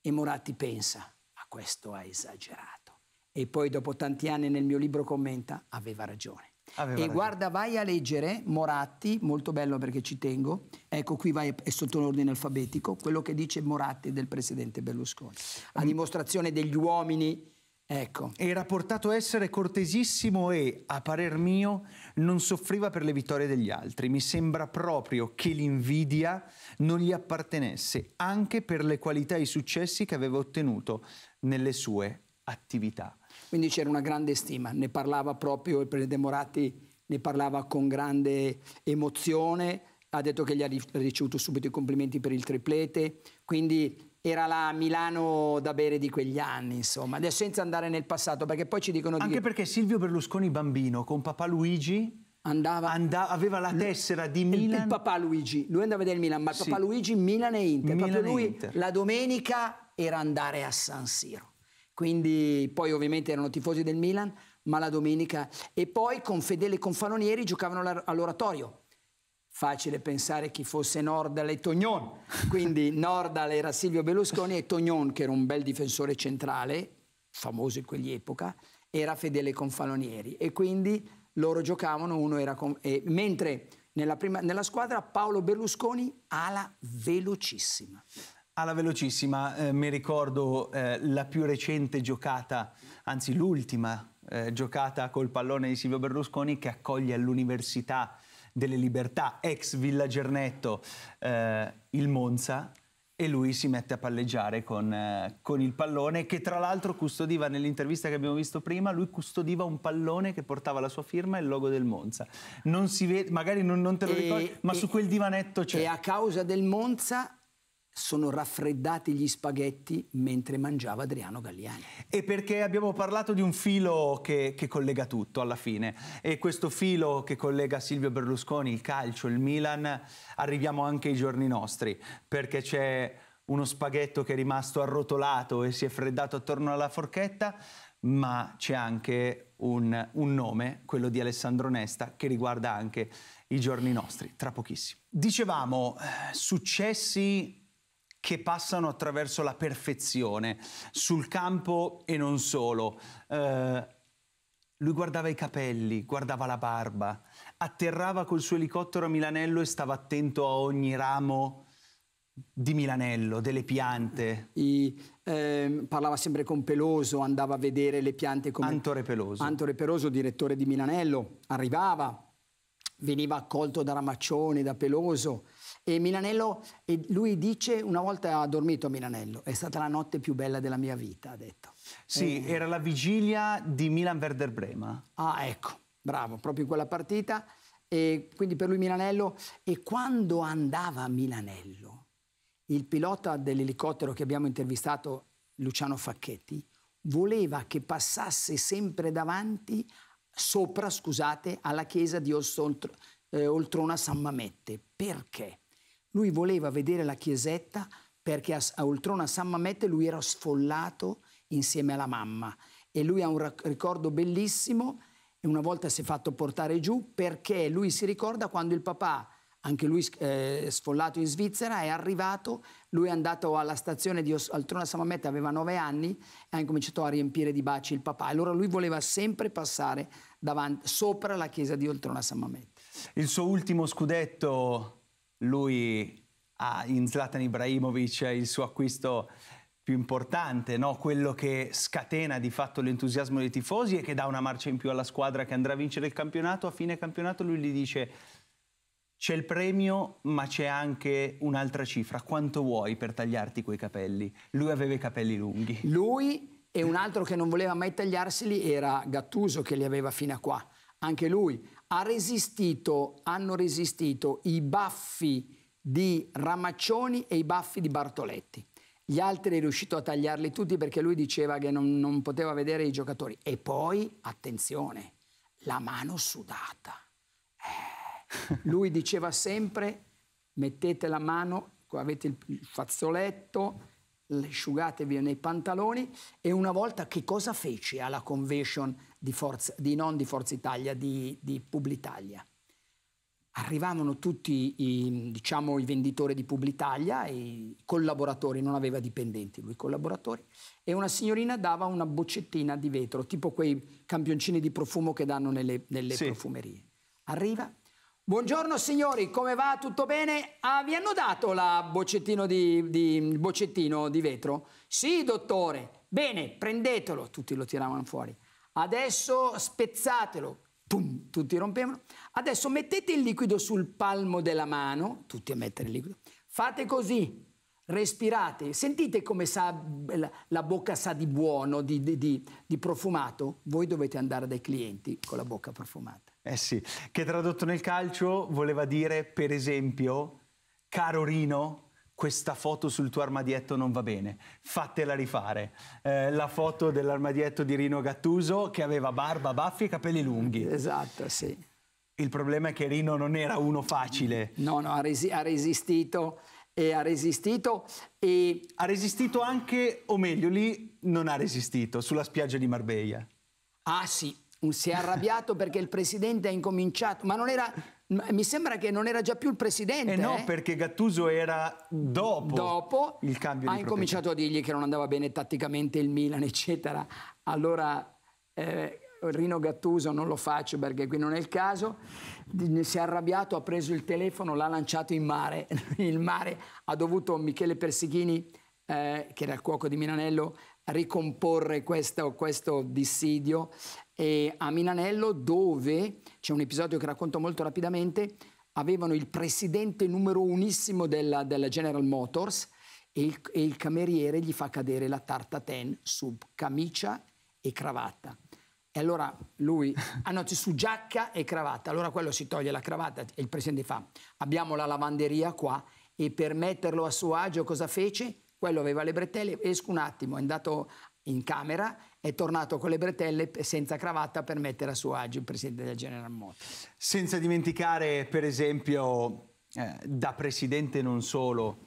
S2: E Moratti pensa, ma questo ha esagerato. E poi dopo tanti anni nel mio libro commenta, aveva ragione. Aveva e ragione. guarda, vai a leggere Moratti, molto bello perché ci tengo. Ecco, qui vai, è sotto l'ordine alfabetico, quello che dice Moratti del presidente Berlusconi. A mm. dimostrazione degli uomini
S1: Ecco. Era portato a essere cortesissimo e, a parer mio, non soffriva per le vittorie degli altri. Mi sembra proprio che l'invidia non gli appartenesse, anche per le qualità e i successi che aveva ottenuto nelle sue attività.
S2: Quindi c'era una grande stima, ne parlava proprio il presidente Moratti, ne parlava con grande emozione, ha detto che gli ha ricevuto subito i complimenti per il triplete, quindi era la Milano da bere di quegli anni, insomma, adesso senza andare nel passato, perché poi ci dicono... Anche di...
S1: perché Silvio Berlusconi bambino con papà Luigi
S2: Andava, andava, aveva la tessera di Milan. Il, papà Luigi, lui andava a vedere il Milan, ma il sì. papà Luigi Milan e Inter. Milan Proprio lui Inter. la domenica era andare a San Siro quindi poi ovviamente erano tifosi del Milan, ma la domenica e poi con Fedele e con Fanonieri giocavano all'oratorio. Facile pensare chi fosse Nordal e Tognon, quindi Nordal era Silvio Berlusconi e Tognon, che era un bel difensore centrale, famoso in quell'epoca, era Fedele con Fanonieri e quindi loro giocavano, uno era con... E mentre nella, prima, nella squadra Paolo Berlusconi ala velocissima.
S1: Alla velocissima, eh, mi ricordo eh, la più recente giocata, anzi l'ultima eh, giocata col pallone di Silvio Berlusconi che accoglie all'Università delle Libertà, ex Villa Gernetto, eh, il Monza e lui si mette a palleggiare con, eh, con il pallone che tra l'altro custodiva nell'intervista che abbiamo visto prima, lui custodiva un pallone che portava la sua firma e il logo del Monza. Non si vede, magari non, non te lo e, ricordi, ma e, su quel divanetto c'è. E a causa del Monza
S2: sono raffreddati gli spaghetti mentre mangiava Adriano Galliani.
S1: E perché abbiamo parlato di un filo che, che, collega tutto alla fine e questo filo che collega Silvio Berlusconi, il calcio, il Milan, arriviamo anche ai giorni nostri perché c'è uno spaghetto che è rimasto arrotolato e si è freddato attorno alla forchetta ma c'è anche un, un nome, quello di Alessandro Nesta, che riguarda anche i giorni nostri, tra pochissimo. Dicevamo, eh, successi che passano attraverso la perfezione, sul campo e non solo. Eh, lui guardava i capelli, guardava la barba, atterrava col suo elicottero a Milanello e stava attento a ogni ramo di Milanello, delle piante. I, eh, parlava sempre con Peloso, andava a
S2: vedere le piante come... Antore Peloso. Antore Peloso, direttore di Milanello, arrivava, veniva accolto da Ramaccione, da Peloso, e Milanello, e lui dice, una volta ha dormito a Milanello, è stata la notte più bella della mia vita, ha detto.
S1: Sì, eh. era la vigilia di Milan-Werder Brema. Ah, ecco, bravo, proprio in quella partita.
S2: E quindi per lui Milanello. E quando andava a Milanello, il pilota dell'elicottero che abbiamo intervistato, Luciano Facchetti, voleva che passasse sempre davanti, sopra, scusate, alla chiesa di eh, Oltrona San Mamette. Perché? Lui voleva vedere la chiesetta perché a, a Oltrona San Mamete lui era sfollato insieme alla mamma e lui ha un ricordo bellissimo e una volta si è fatto portare giù perché lui si ricorda quando il papà anche lui eh, sfollato in Svizzera, è arrivato, lui è andato alla stazione di Oltrona San Samametta, aveva nove anni, e ha incominciato a riempire di baci il papà. Allora lui voleva sempre passare davanti, sopra la chiesa di Oltrona San Samametta.
S1: Il suo ultimo scudetto lui ha in Zlatan Ibrahimovic il suo acquisto più importante, no? quello che scatena di fatto l'entusiasmo dei tifosi e che dà una marcia in più alla squadra che andrà a vincere il campionato. A fine campionato lui gli dice c'è il premio ma c'è anche un'altra cifra, quanto vuoi per tagliarti quei capelli? Lui aveva i capelli lunghi. Lui
S2: e un altro che non voleva mai tagliarseli era Gattuso che li aveva fino a qua. Anche lui ha resistito, hanno resistito i baffi di Ramaccioni e i baffi di Bartoletti. Gli altri è riuscito a tagliarli tutti perché lui diceva che non, non poteva vedere i giocatori. E poi, attenzione, la mano sudata. Eh. lui diceva sempre mettete la mano, avete il fazzoletto, le nei pantaloni e una volta che cosa fece alla convention di, Forza, di non di Forza Italia, di, di Publitalia? Arrivavano tutti i, diciamo, i venditori di Publitalia, i collaboratori, non aveva dipendenti lui, collaboratori, e una signorina dava una boccettina di vetro, tipo quei campioncini di profumo che danno nelle, nelle sì. profumerie. Arriva, Buongiorno signori, come va? Tutto bene? Ah, vi hanno dato la boccettino di, di, il boccettino di vetro? Sì, dottore. Bene, prendetelo. Tutti lo tiravano fuori. Adesso spezzatelo. Pum, tutti rompevano. Adesso mettete il liquido sul palmo della mano. Tutti a mettere il liquido. Fate così. Respirate. Sentite come sa, la bocca sa di buono, di, di, di profumato? Voi dovete andare dai clienti con la bocca profumata.
S1: Eh sì, che tradotto nel calcio voleva dire, per esempio, caro Rino, questa foto sul tuo armadietto non va bene, fatela rifare. Eh, la foto dell'armadietto di Rino Gattuso che aveva barba, baffi e capelli lunghi. Esatto, sì. Il problema è che Rino non era uno facile. No, no, ha, resi ha
S2: resistito e ha resistito
S1: e... Ha resistito anche, o meglio, lì non ha resistito, sulla spiaggia di Marbella.
S2: Ah sì, si è arrabbiato perché il presidente ha incominciato, ma non era mi sembra che non era già più il presidente. Eh no, eh?
S1: perché Gattuso era dopo, dopo il cambio di Ha incominciato
S2: a dirgli che non andava bene tatticamente il Milan, eccetera. Allora eh, Rino Gattuso non lo faccio perché qui non è il caso. Si è arrabbiato, ha preso il telefono, l'ha lanciato in mare. il mare ha dovuto Michele Persichini, eh, che era il cuoco di Milanello, ricomporre questo, questo dissidio e a Minanello dove, c'è un episodio che racconto molto rapidamente, avevano il presidente numero unissimo della, della General Motors e il, e il cameriere gli fa cadere la tarta ten su camicia e cravatta. E allora lui, ah no, su giacca e cravatta. Allora quello si toglie la cravatta e il presidente fa, abbiamo la lavanderia qua e per metterlo a suo agio cosa fece? Quello aveva le bretelle, esco un attimo, è andato in camera è tornato con le bretelle senza cravatta per mettere a suo agio il presidente della General Motors.
S1: Senza dimenticare, per esempio, eh, da presidente non solo,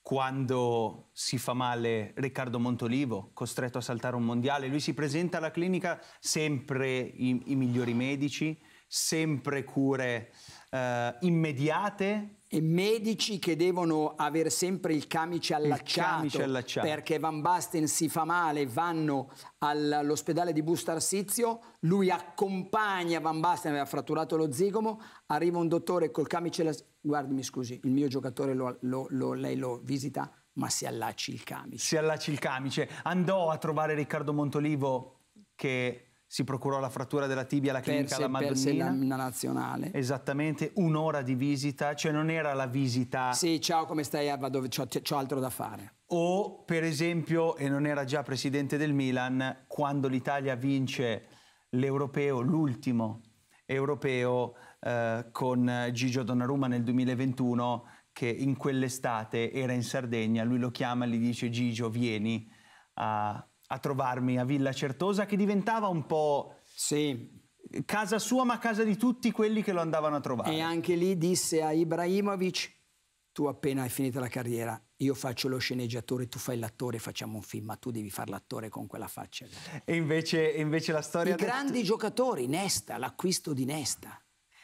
S1: quando si fa male Riccardo Montolivo, costretto a saltare un mondiale, lui si presenta alla clinica sempre i, i migliori medici, sempre cure eh, immediate medici che devono avere sempre il
S2: camice allacciato, il camice allacciato. perché Van Basten si fa male, vanno all'ospedale di Bustarsizio, lui accompagna Van Basten, aveva fratturato lo zigomo, arriva un dottore col camice allacciato, guardi mi scusi, il mio giocatore lo, lo, lo, lei lo visita, ma si allacci il camice.
S1: Si allacci il camice. Andò a trovare Riccardo Montolivo che si procurò la frattura della tibia alla clinica perse, alla Madonnina. Perse
S2: la, nazionale.
S1: Esattamente, un'ora di visita, cioè non era la visita... Sì, ciao, come stai? Ah, vado, c'ho, altro da fare. O, per esempio, e non era già presidente del Milan, quando l'Italia vince l'europeo, l'ultimo europeo, eh, con Gigio Donnarumma nel 2021, che in quell'estate era in Sardegna, lui lo chiama e gli dice Gigio, vieni a a trovarmi a Villa Certosa che diventava un po'... Sì. Casa sua ma casa di tutti quelli che lo andavano a trovare.
S2: E anche lì disse a Ibrahimovic, tu appena hai finita la carriera, io faccio lo sceneggiatore, tu fai l'attore, facciamo un film, ma tu devi fare l'attore con quella faccia. E
S1: invece, invece la storia... I grandi giocatori, Nesta, l'acquisto di Nesta.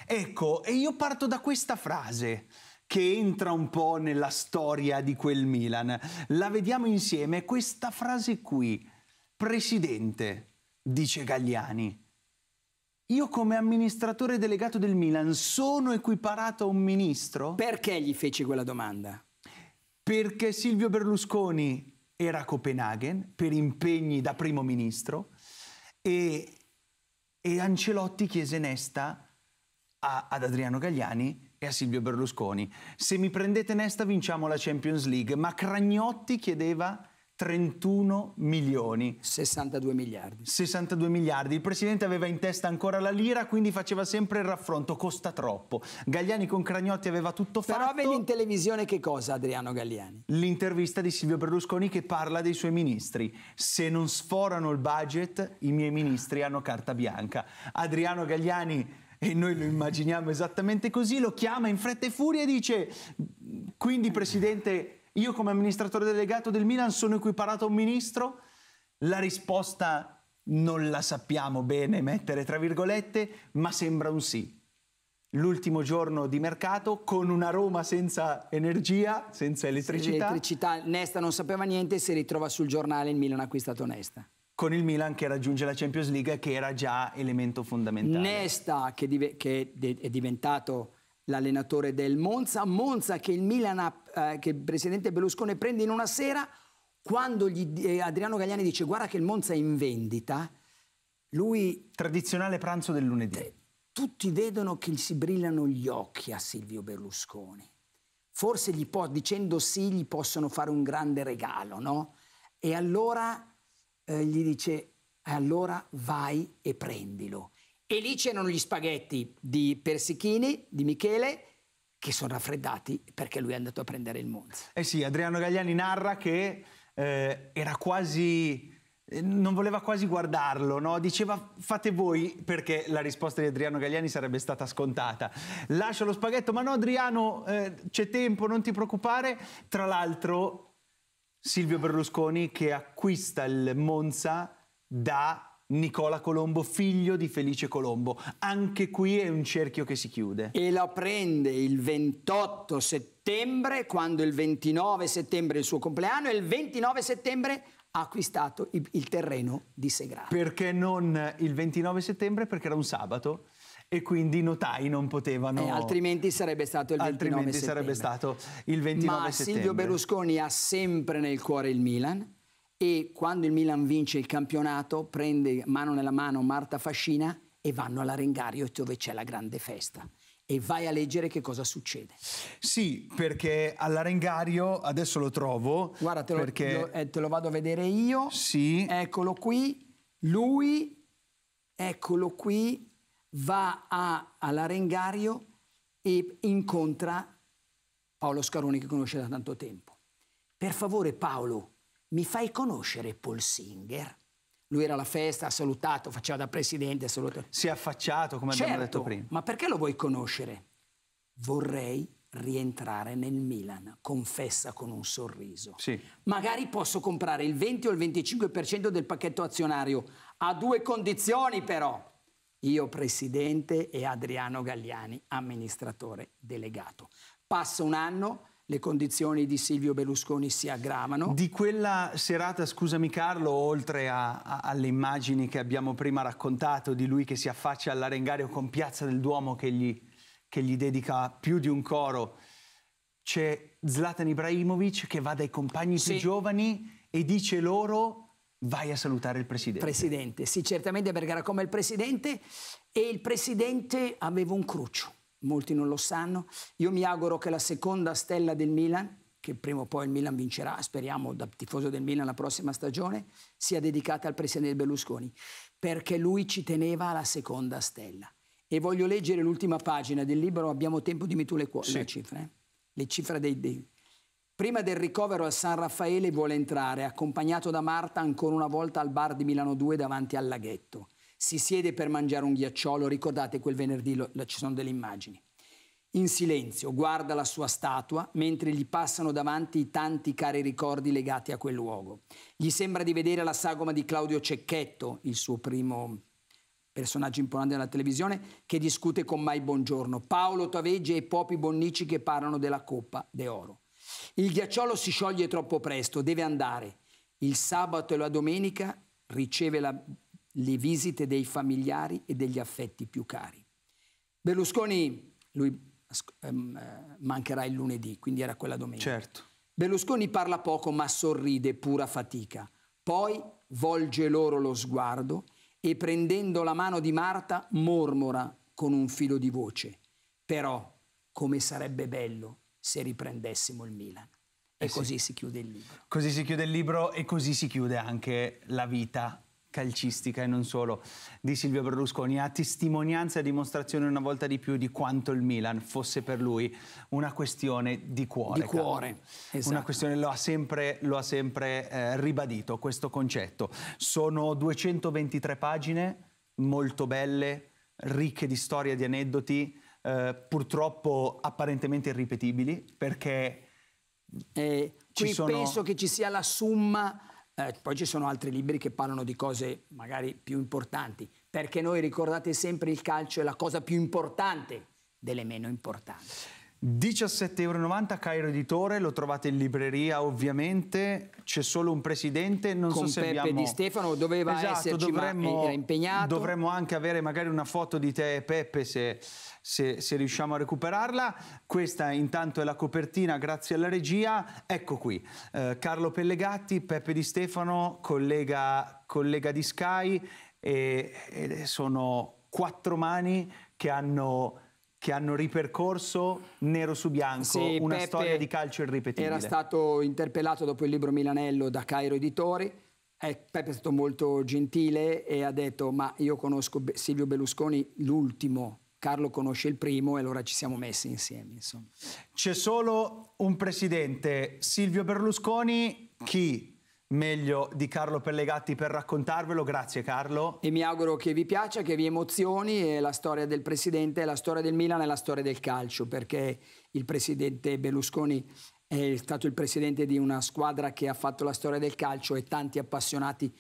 S1: Ecco, e io parto da questa frase che entra un po' nella storia di quel Milan. La vediamo insieme, questa frase qui. Presidente, dice Gagliani, io come amministratore delegato del Milan sono equiparato a un ministro? Perché gli feci quella domanda? Perché Silvio Berlusconi era a Copenaghen per impegni da primo ministro e, e Ancelotti chiese Nesta a, ad Adriano Gagliani e a Silvio Berlusconi. Se mi prendete Nesta vinciamo la Champions League, ma Cragnotti chiedeva 31 milioni. 62 miliardi. 62 miliardi. Il presidente aveva in testa ancora la lira, quindi faceva sempre il raffronto, costa troppo. Gagliani con Cragnotti aveva tutto Però fatto. Però vedi in televisione che cosa Adriano Gagliani? L'intervista di Silvio Berlusconi che parla dei suoi ministri. Se non sforano il budget, i miei ministri hanno carta bianca. Adriano Gagliani e noi lo immaginiamo esattamente così, lo chiama in fretta e furia e dice quindi Presidente io come amministratore delegato del Milan sono equiparato a un ministro? La risposta non la sappiamo bene mettere tra virgolette, ma sembra un sì. L'ultimo giorno di mercato con una Roma senza energia, senza elettricità.
S2: elettricità. Nesta non sapeva niente, si ritrova sul giornale il Milan ha acquistato Nesta
S1: con il Milan che raggiunge la Champions League che era già elemento fondamentale. Nesta che, che è
S2: diventato l'allenatore del Monza, Monza che il, Milan, eh, che il presidente Berlusconi prende in una sera, quando gli, eh, Adriano Gagliani dice guarda che il Monza è in vendita, lui... Tradizionale pranzo del lunedì. Eh, tutti vedono che si brillano gli occhi a Silvio Berlusconi. Forse gli può, dicendo sì gli possono fare un grande regalo, no? E allora eh, gli dice, allora vai e prendilo. E lì c'erano gli spaghetti di Persichini,
S1: di Michele, che sono raffreddati perché lui è andato a prendere il Monza. Eh sì, Adriano Gagliani narra che eh, era quasi eh, non voleva quasi guardarlo, no? diceva fate voi perché la risposta di Adriano Gagliani sarebbe stata scontata. Lascia lo spaghetto, ma no Adriano eh, c'è tempo, non ti preoccupare. Tra l'altro Silvio Berlusconi che acquista il Monza da Nicola Colombo, figlio di Felice Colombo. Anche qui è un cerchio che si chiude.
S2: E la prende il 28 settembre, quando il 29 settembre è il suo compleanno, e il 29 settembre ha acquistato il terreno di Segrano.
S1: Perché non il 29 settembre? Perché era un sabato e quindi i notai non potevano... Eh, altrimenti
S2: sarebbe stato il 29 altrimenti settembre. sarebbe stato
S1: il 29 Ma settembre. Ma Silvio Berlusconi
S2: ha sempre nel cuore il Milan, e quando il Milan vince il campionato prende mano nella mano Marta Fascina e vanno all'Arengario dove c'è la grande festa e vai a leggere che cosa succede.
S1: Sì, perché all'arengario adesso lo trovo. Guarda, te lo, perché... lo, eh, te lo vado a vedere io. Sì. Eccolo qui.
S2: Lui, eccolo qui, va a, all'arengario e incontra Paolo Scaroni che conosce da tanto tempo. Per favore Paolo, mi fai conoscere Paul Singer? Lui era alla festa, ha salutato, faceva da presidente, ha salutato. Si è affacciato, come certo, abbiamo detto prima. Ma perché lo vuoi conoscere? Vorrei rientrare nel Milan, confessa con un sorriso. Sì. Magari posso comprare il 20 o il 25% del pacchetto azionario, a due condizioni però. Io presidente e Adriano Galliani, amministratore delegato. Passa un anno, le condizioni di Silvio Berlusconi si aggravano.
S1: Di quella serata, scusami Carlo, oltre a, a, alle immagini che abbiamo prima raccontato di lui che si affaccia all'arengario con Piazza del Duomo che gli, che gli dedica più di un coro, c'è Zlatan Ibrahimovic che va dai compagni sì. più giovani e dice loro vai a salutare il Presidente. Presidente,
S2: sì, certamente perché era come il Presidente e il Presidente aveva un cruccio molti non lo sanno. Io mi auguro che la seconda stella del Milan, che prima o poi il Milan vincerà, speriamo da tifoso del Milan la prossima stagione, sia dedicata al presidente Berlusconi, perché lui ci teneva alla seconda stella. E voglio leggere l'ultima pagina del libro, abbiamo tempo, dimmi tu le, sì. le cifre. Eh? Le cifre dei, dei... Prima del ricovero a San Raffaele vuole entrare, accompagnato da Marta ancora una volta al bar di Milano 2 davanti al laghetto si siede per mangiare un ghiacciolo, ricordate quel venerdì, lo, ci sono delle immagini. In silenzio guarda la sua statua mentre gli passano davanti i tanti cari ricordi legati a quel luogo. Gli sembra di vedere la sagoma di Claudio Cecchetto, il suo primo personaggio importante della televisione, che discute con Mai Buongiorno, Paolo Taveggi e Popi Bonnici che parlano della Coppa d'Oro. Il ghiacciolo si scioglie troppo presto, deve andare. Il sabato e la domenica riceve la le visite dei familiari e degli affetti più cari. Berlusconi, lui ehm, eh, mancherà il lunedì, quindi era quella domenica. Certo. Berlusconi parla poco ma sorride pura fatica. Poi volge loro lo sguardo e prendendo la mano di Marta mormora con un filo di voce. Però, come sarebbe bello se riprendessimo il Milan. E eh così si chiude
S1: il libro. Così si chiude il libro e così si chiude anche la vita calcistica e non solo di Silvio Berlusconi, a testimonianza e dimostrazione una volta di più di quanto il Milan fosse per lui una questione di cuore. Di cuore, esatto. Una questione, lo ha sempre, lo ha sempre eh, ribadito questo concetto. Sono 223 pagine molto belle, ricche di storie, di aneddoti, eh, purtroppo apparentemente irripetibili perché... Eh, qui sono... penso
S2: che ci sia la summa eh, poi ci sono altri libri che parlano di cose magari più importanti, perché noi ricordate sempre il calcio è la cosa più importante delle
S1: meno importanti. 17,90€ Cairo Editore, lo trovate in libreria ovviamente, c'è solo un presidente, non Con so se Peppe abbiamo... Di Stefano doveva esatto, esserci dovremmo, impegnato. Dovremmo anche avere magari una foto di te e Peppe se, se, se, riusciamo a recuperarla. Questa intanto è la copertina grazie alla regia, ecco qui, eh, Carlo Pellegatti, Peppe Di Stefano, collega, collega di Sky e, e sono quattro mani che hanno che hanno ripercorso nero su bianco sì, una Peppe storia di calcio irripetibile. Era
S2: stato interpellato dopo il libro Milanello da Cairo Editori. Eh, Peppe è stato molto gentile e ha detto ma io conosco Silvio Berlusconi l'ultimo, Carlo conosce il primo e allora ci
S1: siamo messi insieme. C'è solo un presidente, Silvio Berlusconi, chi meglio di Carlo Pellegatti per raccontarvelo. Grazie Carlo.
S2: E mi auguro che vi piaccia, che vi emozioni. E la storia del presidente, la storia del Milan e la storia del calcio, perché il presidente Berlusconi è stato il presidente di una squadra che ha fatto la storia del calcio e tanti appassionati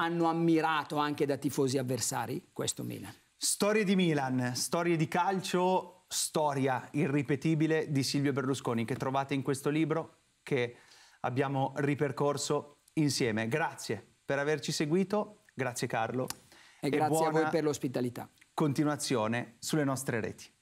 S2: hanno ammirato anche da tifosi avversari questo Milan.
S1: Storie di Milan, storie di calcio, storia irripetibile di Silvio Berlusconi che trovate in questo libro che abbiamo ripercorso insieme. Grazie per averci seguito, grazie Carlo. E, e grazie a voi per l'ospitalità. Continuazione sulle nostre reti.